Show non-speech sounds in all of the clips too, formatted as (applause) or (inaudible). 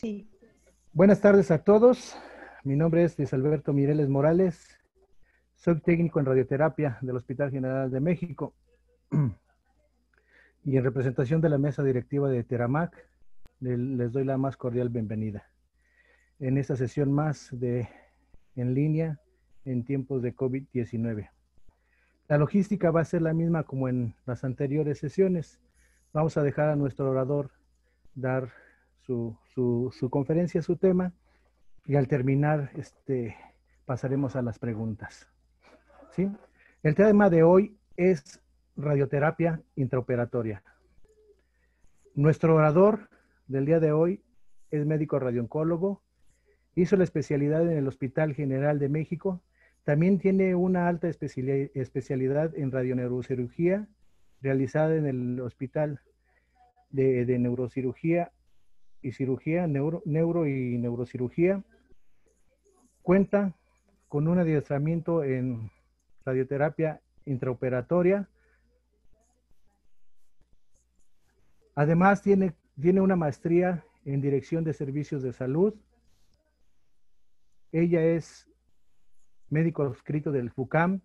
Sí. Buenas tardes a todos. Mi nombre es Luis Alberto Mireles Morales. Soy técnico en radioterapia del Hospital General de México (clears throat) y en representación de la mesa directiva de Teramac les doy la más cordial bienvenida en esta sesión más de en línea en tiempos de COVID-19. La logística va a ser la misma como en las anteriores sesiones. Vamos a dejar a nuestro orador dar su su, conferencia, su tema, y al terminar este, pasaremos a las preguntas. ¿Sí? El tema de hoy es radioterapia intraoperatoria. Nuestro orador del día de hoy es médico radiooncólogo. hizo la especialidad en el Hospital General de México, también tiene una alta especialidad en radioneurocirugía realizada en el Hospital de, de Neurocirugía y cirugía, neuro, neuro y neurocirugía. Cuenta con un adiestramiento en radioterapia intraoperatoria. Además, tiene, tiene una maestría en dirección de servicios de salud. Ella es médico adscrito del FUCAM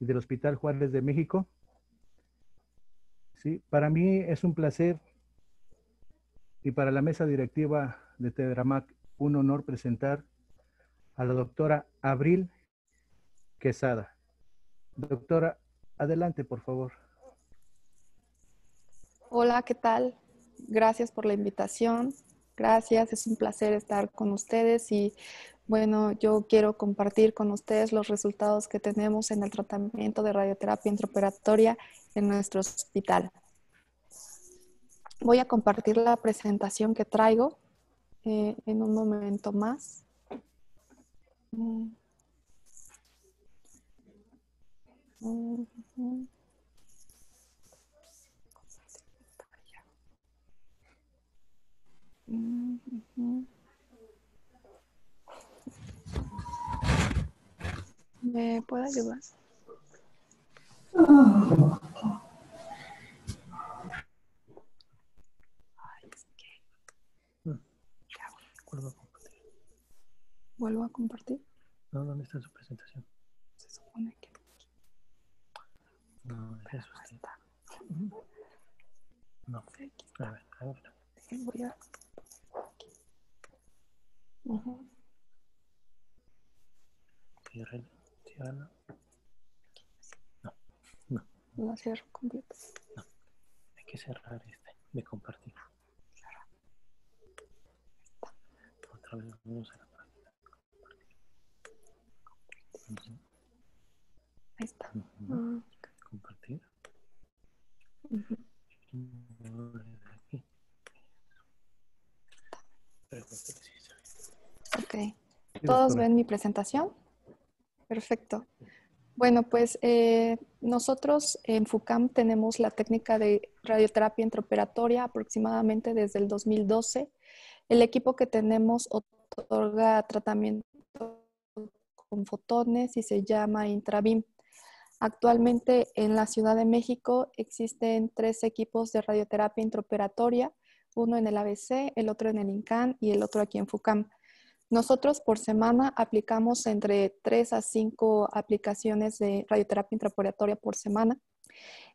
y del Hospital Juárez de México. Sí, para mí es un placer y para la mesa directiva de Tedramac, un honor presentar a la doctora Abril Quesada. Doctora, adelante, por favor. Hola, ¿qué tal? Gracias por la invitación. Gracias, es un placer estar con ustedes y bueno, yo quiero compartir con ustedes los resultados que tenemos en el tratamiento de radioterapia intraoperatoria en nuestro hospital. Voy a compartir la presentación que traigo eh, en un momento más. ¿Me puede ayudar? Ah. Vuelvo a compartir. ¿Vuelvo a compartir? No, ¿dónde está su presentación? Se supone que... No, es eso. No, está. no. A ver, a ver. Voy a... Aquí. Uh -huh. No. no, no. No cierro completo. No. Hay que cerrar este de compartir. Ahí está. Ah. Compartir. ¿Todos ven mi presentación? Perfecto. Bueno, pues eh, nosotros en FUCAM tenemos la técnica de radioterapia intraoperatoria aproximadamente desde el 2012 el equipo que tenemos otorga tratamiento con fotones y se llama Intravim. Actualmente en la Ciudad de México existen tres equipos de radioterapia intraoperatoria, uno en el ABC, el otro en el INCAN y el otro aquí en FUCAM. Nosotros por semana aplicamos entre 3 a cinco aplicaciones de radioterapia intraoperatoria por semana.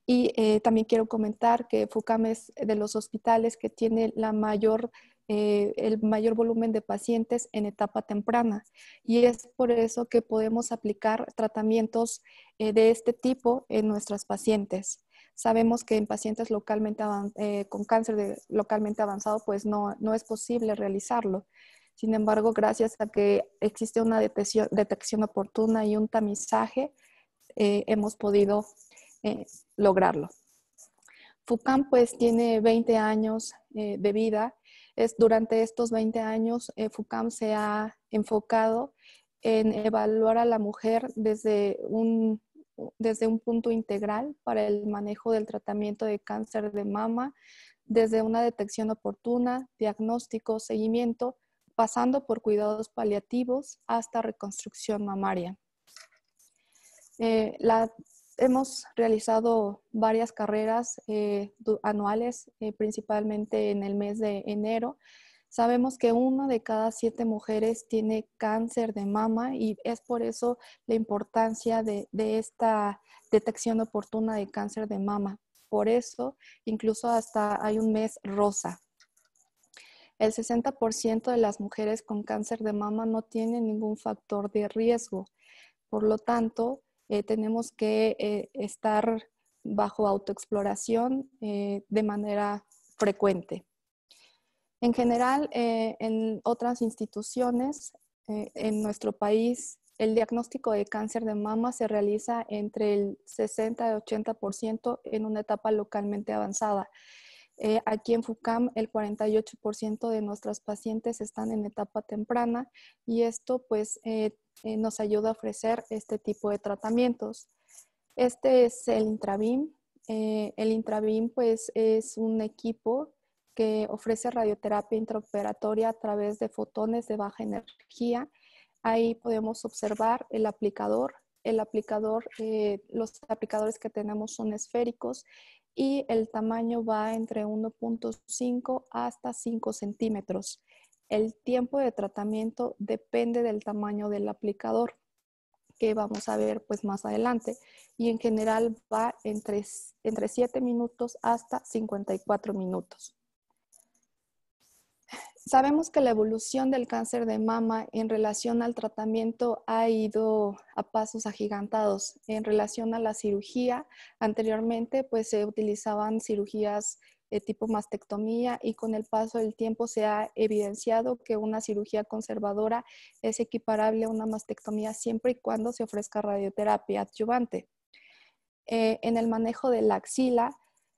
Y eh, también quiero comentar que FUCAM es de los hospitales que tiene la mayor eh, el mayor volumen de pacientes en etapa temprana. Y es por eso que podemos aplicar tratamientos eh, de este tipo en nuestras pacientes. Sabemos que en pacientes localmente eh, con cáncer localmente avanzado, pues no, es posible realizarlo. Sin embargo, gracias a que existe una detección, detección oportuna y un tamizaje, hemos podido lograrlo. FUCAM pues tiene 20 años de vida durante estos 20 años, eh, FUCAM se ha enfocado en evaluar a la mujer desde un, desde un punto integral para el manejo del tratamiento de cáncer de mama, desde una detección oportuna, diagnóstico, seguimiento, pasando por cuidados paliativos hasta reconstrucción mamaria. Eh, la hemos realizado varias carreras eh, anuales, eh, principalmente en el mes de enero. Sabemos que una de cada siete mujeres tiene cáncer de mama y es por eso la importancia de esta detección oportuna de cáncer de mama. Por eso, incluso hasta hay un mes rosa. El 60% de las mujeres con cáncer de mama no tienen ningún factor de riesgo. Por lo tanto, eh, tenemos que eh, estar bajo autoexploración eh, de manera frecuente. En general, en otras instituciones, en nuestro país, el diagnóstico de cáncer de mama se realiza entre el 60 y 80% en una etapa localmente avanzada. Eh, aquí en FUCAM el 48% de nuestras pacientes están en etapa temprana y esto pues eh, eh, nos ayuda a ofrecer este tipo de tratamientos. Este es el Intravim. el Intravim pues es un equipo que ofrece radioterapia intraoperatoria a través de fotones de baja energía. Ahí podemos observar el aplicador. El aplicador, los aplicadores que tenemos son esféricos y el tamaño va entre 1.5 hasta 5 centímetros. El tiempo de tratamiento depende del tamaño del aplicador, que vamos a ver pues más adelante, y en general va entre, entre 7 minutos hasta 54 minutos. Sabemos que la evolución del cáncer de mama en relación al tratamiento ha ido a pasos agigantados. En relación a la cirugía, anteriormente pues se utilizaban cirugías de eh, tipo mastectomía y con el paso del tiempo se ha evidenciado que una cirugía conservadora es equiparable a una mastectomía siempre y cuando se ofrezca radioterapia adyuvante. Eh, en el manejo de la axila,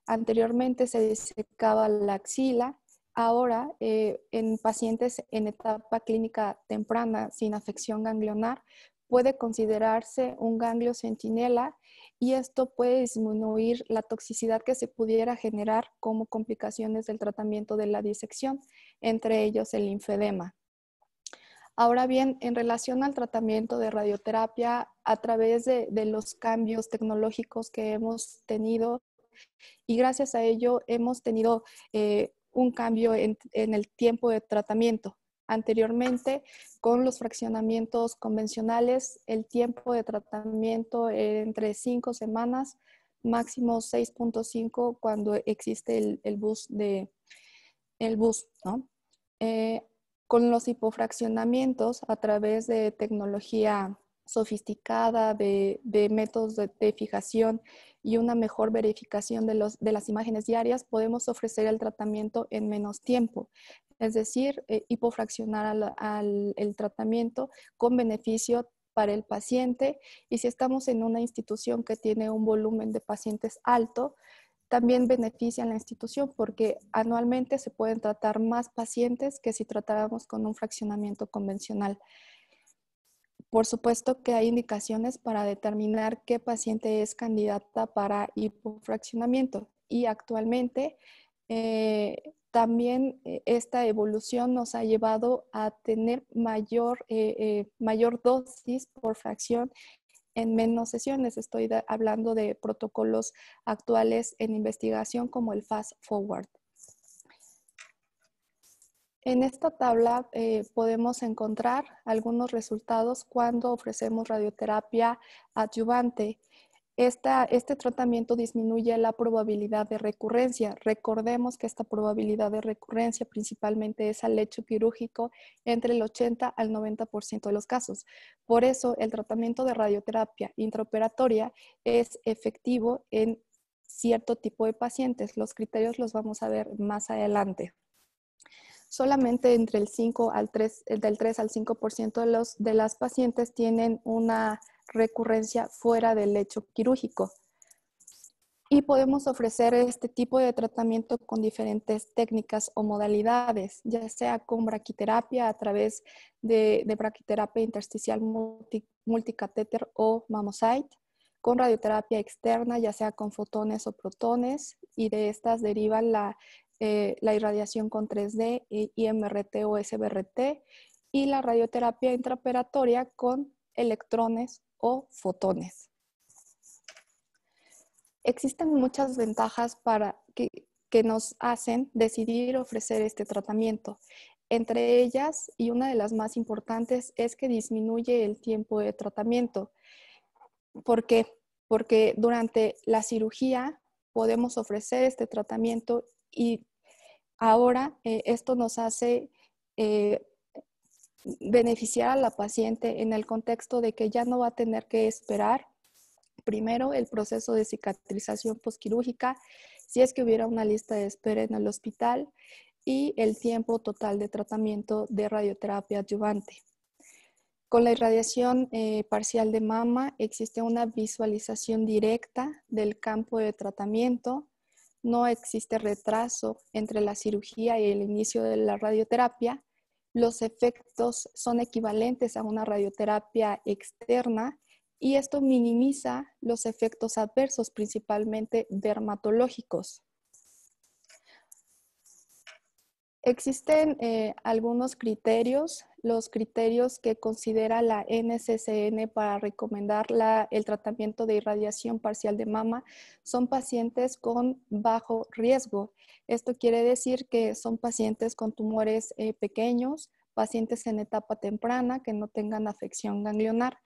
anteriormente se disecaba la axila Ahora, eh, en pacientes en etapa clínica temprana sin afección ganglionar, puede considerarse un ganglio centinela y esto puede disminuir la toxicidad que se pudiera generar como complicaciones del tratamiento de la disección, entre ellos el linfedema. Ahora bien, en relación al tratamiento de radioterapia, a través de, los cambios tecnológicos que hemos tenido y gracias a ello hemos tenido eh, un cambio en, el tiempo de tratamiento. Anteriormente, con los fraccionamientos convencionales, el tiempo de tratamiento era entre 5 semanas, máximo 6.5 cuando existe el, bus de el bus, ¿no? Eh, con los hipofraccionamientos a través de tecnología sofisticada de, métodos de, fijación y una mejor verificación de, las imágenes diarias, podemos ofrecer el tratamiento en menos tiempo. Es decir, eh, hipofraccionar el tratamiento con beneficio para el paciente y si estamos en una institución que tiene un volumen de pacientes alto, también beneficia a la institución porque anualmente se pueden tratar más pacientes que si tratáramos con un fraccionamiento convencional. Por supuesto que hay indicaciones para determinar qué paciente es candidata para hipofraccionamiento y actualmente eh, también eh, esta evolución nos ha llevado a tener mayor, eh, mayor dosis por fracción en menos sesiones. Estoy hablando de protocolos actuales en investigación como el Fast Forward. En esta tabla eh, podemos encontrar algunos resultados cuando ofrecemos radioterapia adyuvante. este tratamiento disminuye la probabilidad de recurrencia. Recordemos que esta probabilidad de recurrencia principalmente es al hecho quirúrgico entre el 80 al 90% de los casos. Por eso, el tratamiento de radioterapia intraoperatoria es efectivo en cierto tipo de pacientes. Los criterios los vamos a ver más adelante solamente entre el 5 al 3, eh, del 3 al 5% de, los, de las pacientes tienen una recurrencia fuera del lecho quirúrgico. Y podemos ofrecer este tipo de tratamiento con diferentes técnicas o modalidades, ya sea con braquiterapia a través de, braquiterapia intersticial multicatéter o mamosite, con radioterapia externa, ya sea con fotones o protones, y de estas deriva la eh, la irradiación con 3D, eh, IMRT o SBRT, y la radioterapia intraoperatoria con electrones o fotones. Existen muchas ventajas para que, que nos hacen decidir ofrecer este tratamiento. Entre ellas, y una de las más importantes, es que disminuye el tiempo de tratamiento. ¿Por qué? Porque durante la cirugía podemos ofrecer este tratamiento y Ahora eh, esto nos hace eh, beneficiar a la paciente en el contexto de que ya no va a tener que esperar primero el proceso de cicatrización posquirúrgica, si es que hubiera una lista de espera en el hospital, y el tiempo total de tratamiento de radioterapia adyuvante. Con la irradiación eh, parcial de mama existe una visualización directa del campo de tratamiento no existe retraso entre la cirugía y el inicio de la radioterapia. Los efectos son equivalentes a una radioterapia externa y esto minimiza los efectos adversos, principalmente dermatológicos. Existen eh, algunos criterios los criterios que considera la NCCN para recomendar el tratamiento de irradiación parcial de mama son pacientes con bajo riesgo. Esto quiere decir que son pacientes con tumores eh, pequeños, pacientes en etapa temprana que no tengan afección ganglionar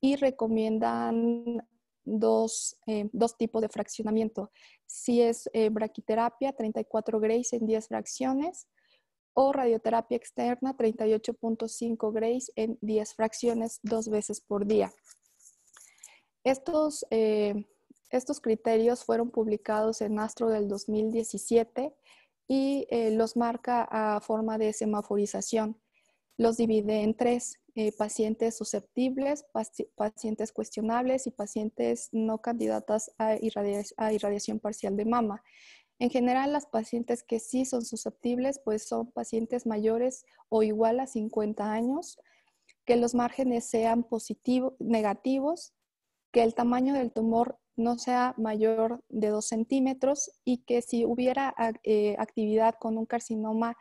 y recomiendan dos, eh, tipos de fraccionamiento. Si es eh, braquiterapia, 34 grays en 10 fracciones, o radioterapia externa 38.5 grays en 10 fracciones dos veces por día. Estos, eh, estos criterios fueron publicados en Astro del 2017 y eh, los marca a forma de semaforización. Los divide en tres, eh, pacientes susceptibles, pacientes cuestionables y pacientes no candidatas a irradiación parcial de mama. En general, las pacientes que sí son susceptibles, pues son pacientes mayores o igual a 50 años, que los márgenes sean positivos, negativos, que el tamaño del tumor no sea mayor de 2 centímetros y que si hubiera eh, actividad con un carcinoma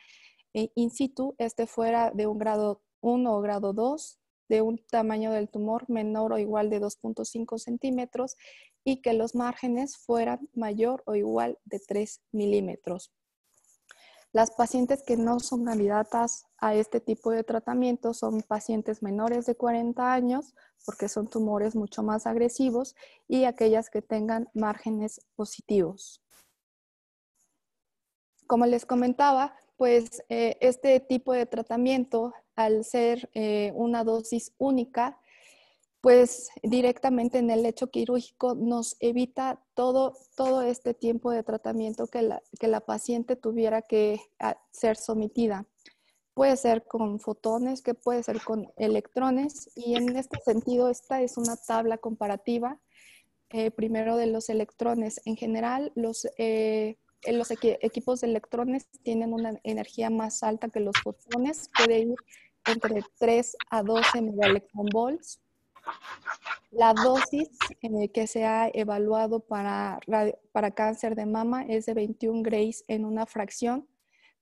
eh, in situ, este fuera de un grado 1 o grado 2, de un tamaño del tumor menor o igual de 2.5 centímetros y que los márgenes fueran mayor o igual de 3 milímetros. Las pacientes que no son candidatas a este tipo de tratamiento son pacientes menores de 40 años porque son tumores mucho más agresivos y aquellas que tengan márgenes positivos. Como les comentaba, pues eh, este tipo de tratamiento al ser eh, una dosis única, pues directamente en el hecho quirúrgico nos evita todo, todo este tiempo de tratamiento que la, que paciente tuviera que ser sometida. Puede ser con fotones, que puede ser con electrones, y en este sentido esta es una tabla comparativa, eh, primero de los electrones. En general, los, eh, los equipos de electrones tienen una energía más alta que los fotones, puede ir entre 3 a 12 megaelectron volts. La dosis el que se ha evaluado para, para cáncer de mama es de 21 grays en una fracción,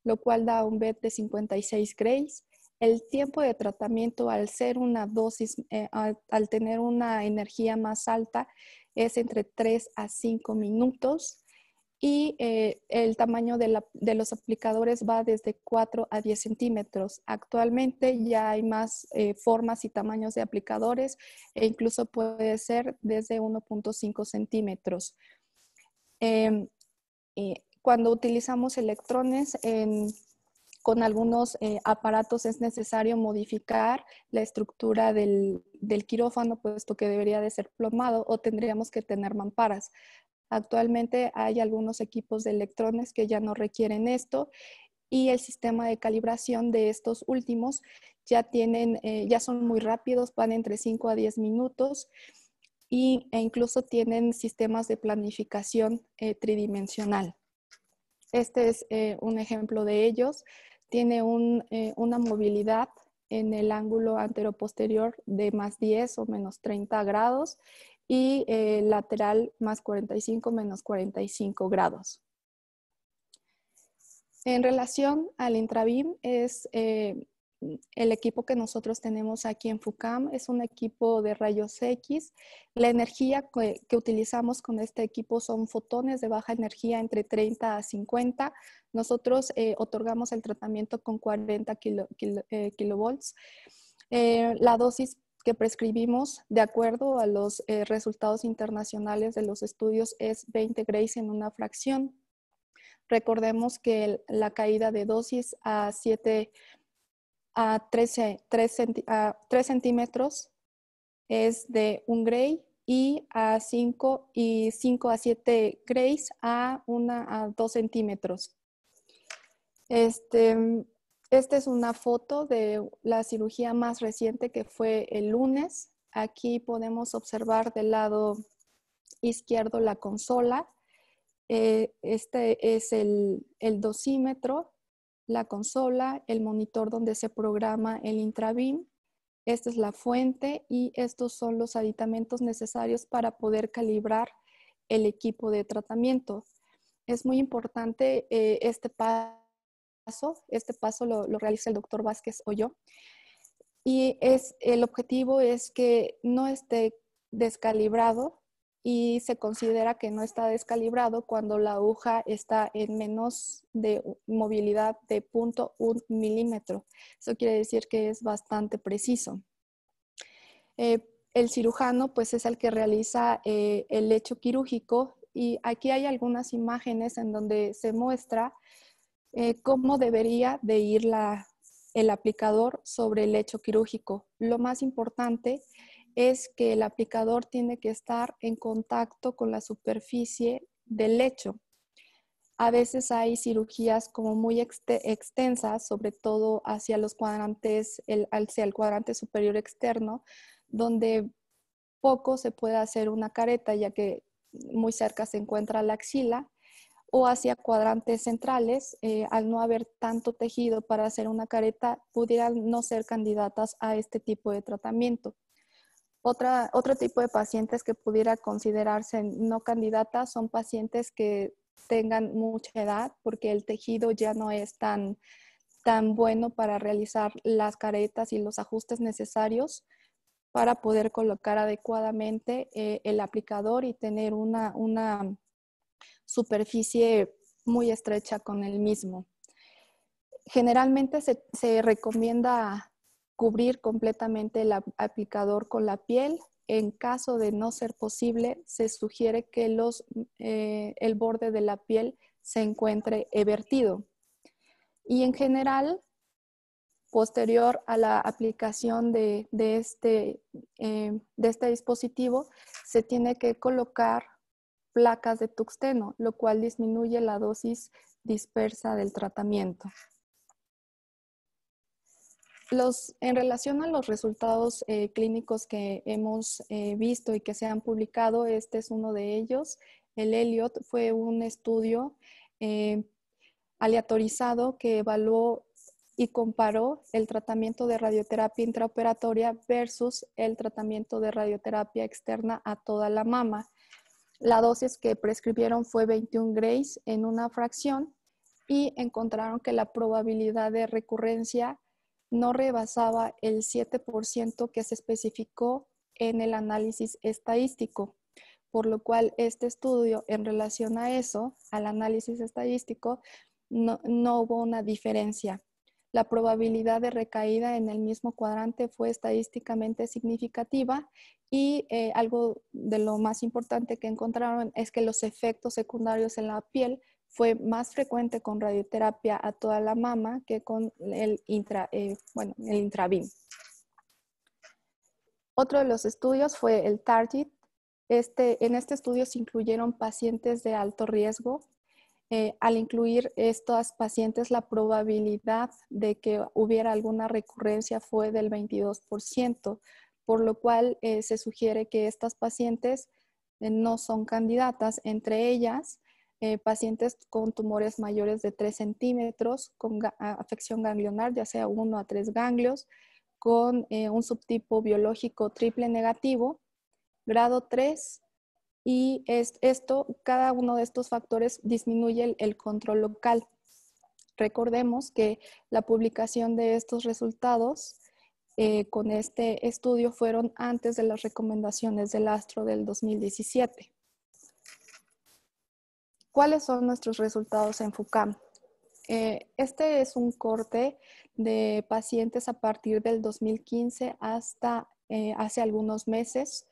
lo cual da un BET de 56 grays. El tiempo de tratamiento al ser una dosis, eh, al tener una energía más alta, es entre 3 a 5 minutos y eh, el tamaño de, los aplicadores va desde 4 a 10 centímetros. Actualmente ya hay más eh, formas y tamaños de aplicadores e incluso puede ser desde 1.5 centímetros. Em, cuando utilizamos electrones con algunos eh, aparatos es necesario modificar la estructura del, del quirófano, puesto que debería de ser plomado o tendríamos que tener mamparas. Actualmente hay algunos equipos de electrones que ya no requieren esto y el sistema de calibración de estos últimos ya tienen, eh, ya son muy rápidos, van entre 5 a 10 minutos y, e incluso tienen sistemas de planificación eh, tridimensional. Este es eh, un ejemplo de ellos. Tiene una movilidad en el ángulo anteroposterior de más 10 o menos 30 grados y eh, lateral más 45 menos 45 grados. En relación al Intravim, es eh, el equipo que nosotros tenemos aquí en FUCAM, es un equipo de rayos X. La energía que, utilizamos con este equipo son fotones de baja energía entre 30 a 50. Nosotros eh, otorgamos el tratamiento con 40 kilovolts. la dosis que prescribimos de acuerdo a los eh, resultados internacionales de los estudios es 20 grays en una fracción. Recordemos que la caída de dosis a 7 a 13, 3, a 3 centímetros es de 1 gray y a 5 y 5 a 7 grays a 1 a 2 centímetros. Este, esta es una foto de la cirugía más reciente que fue el lunes. Aquí podemos observar del lado izquierdo la consola. Eh, este es el, dosímetro, la consola, el monitor donde se programa el intravim. Esta es la fuente y estos son los aditamentos necesarios para poder calibrar el equipo de tratamiento. Es muy importante eh, este paso este paso lo, realiza el doctor Vázquez o yo. Y es, el objetivo es que no esté descalibrado y se considera que no está descalibrado cuando la aguja está en menos de movilidad de 0.1 milímetro. Eso quiere decir que es bastante preciso. Eh, el cirujano pues es el que realiza eh, el hecho quirúrgico y aquí hay algunas imágenes en donde se muestra eh, cómo debería de ir el aplicador sobre el lecho quirúrgico. Lo más importante es que el aplicador tiene que estar en contacto con la superficie del lecho. A veces hay cirugías como muy extensas, sobre todo hacia los cuadrantes, hacia el cuadrante superior externo, donde poco se puede hacer una careta, ya que muy cerca se encuentra la axila o hacia cuadrantes centrales, eh, al no haber tanto tejido para hacer una careta, pudieran no ser candidatas a este tipo de tratamiento. Otra, otro tipo de pacientes que pudiera considerarse no candidatas son pacientes que tengan mucha edad porque el tejido ya no es tan, tan bueno para realizar las caretas y los ajustes necesarios para poder colocar adecuadamente eh, el aplicador y tener una, una superficie muy estrecha con el mismo. Generalmente se, recomienda cubrir completamente el aplicador con la piel. En caso de no ser posible, se sugiere que los, eh, el borde de la piel se encuentre evertido. Y en general, posterior a la aplicación de, este, eh, de este dispositivo, se tiene que colocar placas de tuxteno, lo cual disminuye la dosis dispersa del tratamiento. en relación a los resultados eh, clínicos que hemos eh, visto y que se han publicado, este es uno de ellos. El Elliot fue un estudio eh, aleatorizado que evaluó y comparó el tratamiento de radioterapia intraoperatoria versus el tratamiento de radioterapia externa a toda la mama. La dosis que prescribieron fue 21 grays en una fracción y encontraron que la probabilidad de recurrencia no rebasaba el 7% que se especificó en el análisis estadístico, por lo cual este estudio en relación a eso, al análisis estadístico, no, no hubo una diferencia la probabilidad de recaída en el mismo cuadrante fue estadísticamente significativa y eh, algo de lo más importante que encontraron es que los efectos secundarios en la piel fue más frecuente con radioterapia a toda la mama que con el, intra, eh, el Otro de los estudios fue el Target. Este, en este estudio se incluyeron pacientes de alto riesgo eh, al incluir estas pacientes, la probabilidad de que hubiera alguna recurrencia fue del 22%, por lo cual eh, se sugiere que estas pacientes eh, no son candidatas, entre ellas pacientes con tumores mayores de 3 centímetros, con afección ganglionar, ya sea 1 a 3 ganglios, con un subtipo biológico triple negativo, grado 3 y es, esto, cada uno de estos factores disminuye el, control local. Recordemos que la publicación de estos resultados eh, con este estudio fueron antes de las recomendaciones del ASTRO del 2017. ¿Cuáles son nuestros resultados en FUCAM? Eh, este es un corte de pacientes a partir del 2015 hasta eh, hace algunos meses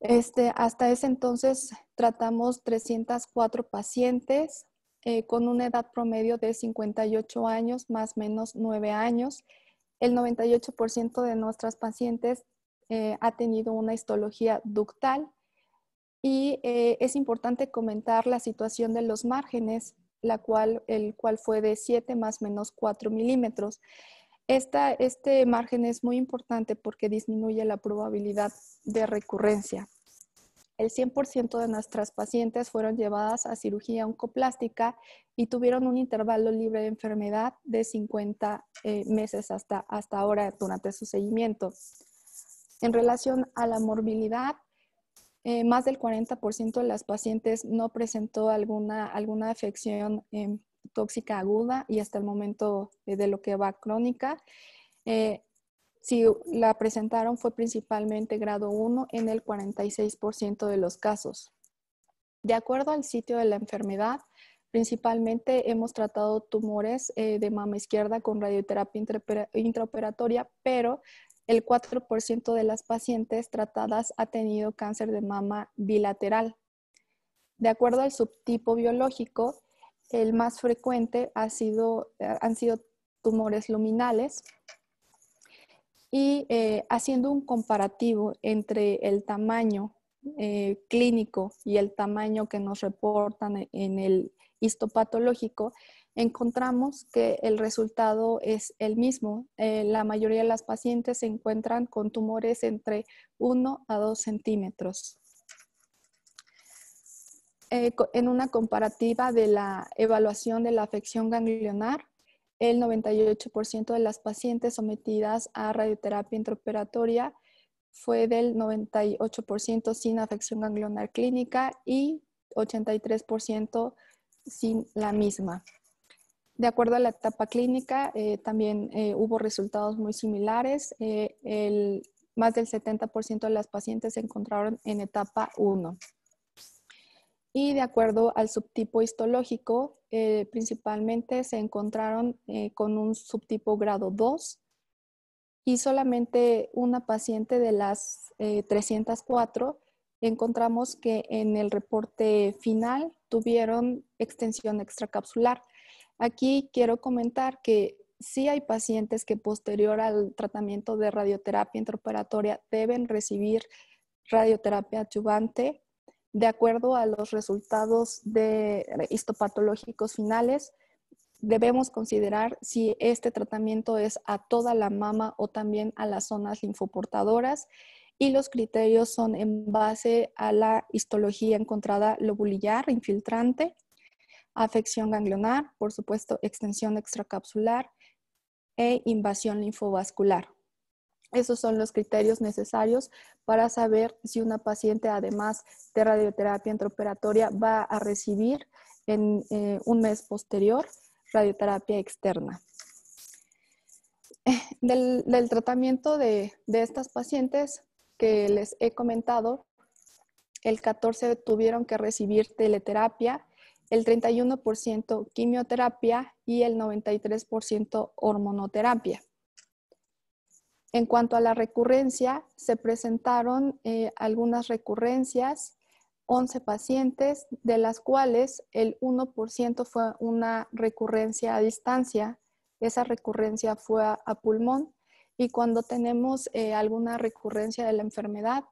este, hasta ese entonces tratamos 304 pacientes eh, con una edad promedio de 58 años, más o menos 9 años. El 98% de nuestras pacientes eh, ha tenido una histología ductal y eh, es importante comentar la situación de los márgenes, la el cual fue de 7 más menos 4 milímetros este margen es muy importante porque disminuye la probabilidad de recurrencia. El 100% de nuestras pacientes fueron llevadas a cirugía oncoplástica y tuvieron un intervalo libre de enfermedad de 50 eh, meses hasta, hasta ahora durante su seguimiento. En relación a la morbilidad, eh, más del 40% de las pacientes no presentó alguna, alguna afección eh, tóxica aguda y hasta el momento eh, de lo que va crónica. Eh, si la presentaron fue principalmente grado 1 en el 46% de los casos. De acuerdo al sitio de la enfermedad, principalmente hemos tratado tumores eh, de mama izquierda con radioterapia intraoperatoria, pero el 4% de las pacientes tratadas ha tenido cáncer de mama bilateral. De acuerdo al subtipo biológico, el más frecuente eh, han sido tumores luminales. Y eh, haciendo un comparativo entre el tamaño eh, clínico y el tamaño que nos reportan e-, en el histopatológico, encontramos que el resultado es el mismo. la mayoría de las pacientes se encuentran con tumores entre 1 a 2 centímetros. Eh, en una comparativa de la evaluación de la afección ganglionar, el 98% de las pacientes sometidas a radioterapia intraoperatoria fue del 98% sin afección ganglionar clínica y 83% sin la misma. De acuerdo a la etapa clínica, eh, también eh, hubo resultados muy similares. más del 70% de las pacientes se encontraron en etapa 1 y de acuerdo al subtipo histológico, eh, principalmente se encontraron eh, con un subtipo grado 2 y solamente una paciente de las 304 eh, encontramos que en el reporte final tuvieron extensión extracapsular. Aquí quiero comentar que sí hay pacientes que posterior al tratamiento de radioterapia intraoperatoria deben recibir radioterapia adyuvante de acuerdo a los resultados de histopatológicos finales, debemos considerar si este tratamiento es a toda la mama o también a las zonas linfoportadoras y los criterios son en base a la histología encontrada lobulillar, infiltrante, afección ganglionar, por supuesto, extensión extracapsular e invasión linfovascular. Esos son los criterios necesarios para saber si una paciente, además de radioterapia intraoperatoria, va a recibir en eh, un mes posterior radioterapia externa. (laughs) Del, tratamiento de, estas pacientes que les he comentado, el 14 tuvieron que recibir teleterapia, el 31% quimioterapia y el 93% hormonoterapia. En cuanto a la recurrencia, se presentaron eh, algunas recurrencias, 11 pacientes, de las cuales el 1% fue una recurrencia a distancia. Esa recurrencia fue a, pulmón. Y cuando tenemos eh, alguna recurrencia de la enfermedad,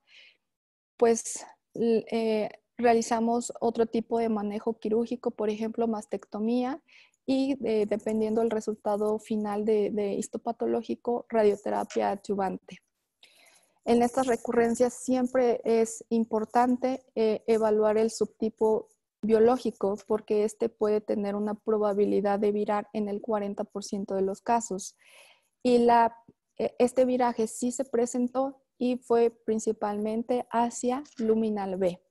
pues eh, realizamos otro tipo de manejo quirúrgico, por ejemplo, mastectomía, y eh, dependiendo del resultado final de, histopatológico, radioterapia adyuvante. En estas recurrencias siempre es importante eh, evaluar el subtipo biológico porque este puede tener una probabilidad de virar en el 40% de los casos. Y la, e, este viraje sí se presentó y fue principalmente hacia luminal B.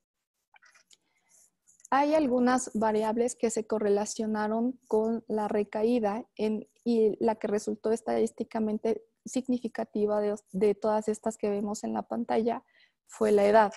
Hay algunas variables que se correlacionaron con la recaída y la que resultó estadísticamente significativa de, todas estas que vemos en la pantalla fue la edad.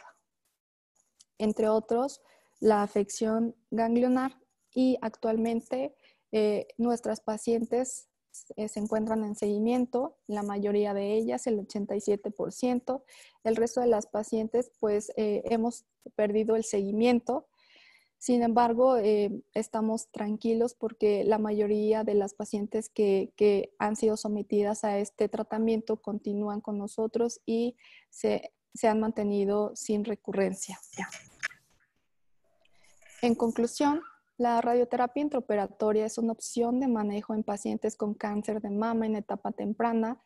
Entre otros, la afección ganglionar y actualmente eh, nuestras pacientes eh, se encuentran en seguimiento, la mayoría de ellas, el 87%. El resto de las pacientes, pues eh, hemos perdido el seguimiento sin embargo, eh, estamos tranquilos porque la mayoría de las pacientes que, han sido sometidas a este tratamiento continúan con nosotros y se, han mantenido sin recurrencia. En conclusión, la radioterapia intraoperatoria es una opción de manejo en pacientes con cáncer de mama en etapa temprana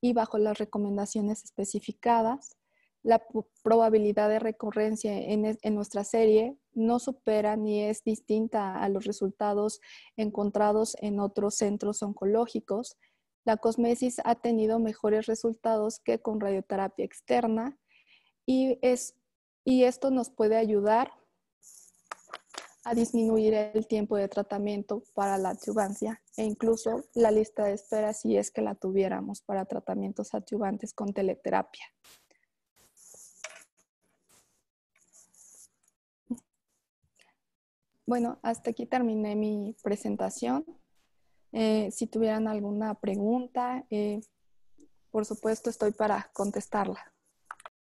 y bajo las recomendaciones especificadas la probabilidad de recurrencia en, nuestra serie no supera ni es distinta a los resultados encontrados en otros centros oncológicos. La cosmesis ha tenido mejores resultados que con radioterapia externa y, y esto nos puede ayudar a disminuir el tiempo de tratamiento para la adyuvancia e incluso la lista de espera si es que la tuviéramos para tratamientos adyuvantes con teleterapia. Bueno, hasta aquí terminé mi presentación. Eh, si tuvieran alguna pregunta, eh, por supuesto estoy para contestarla.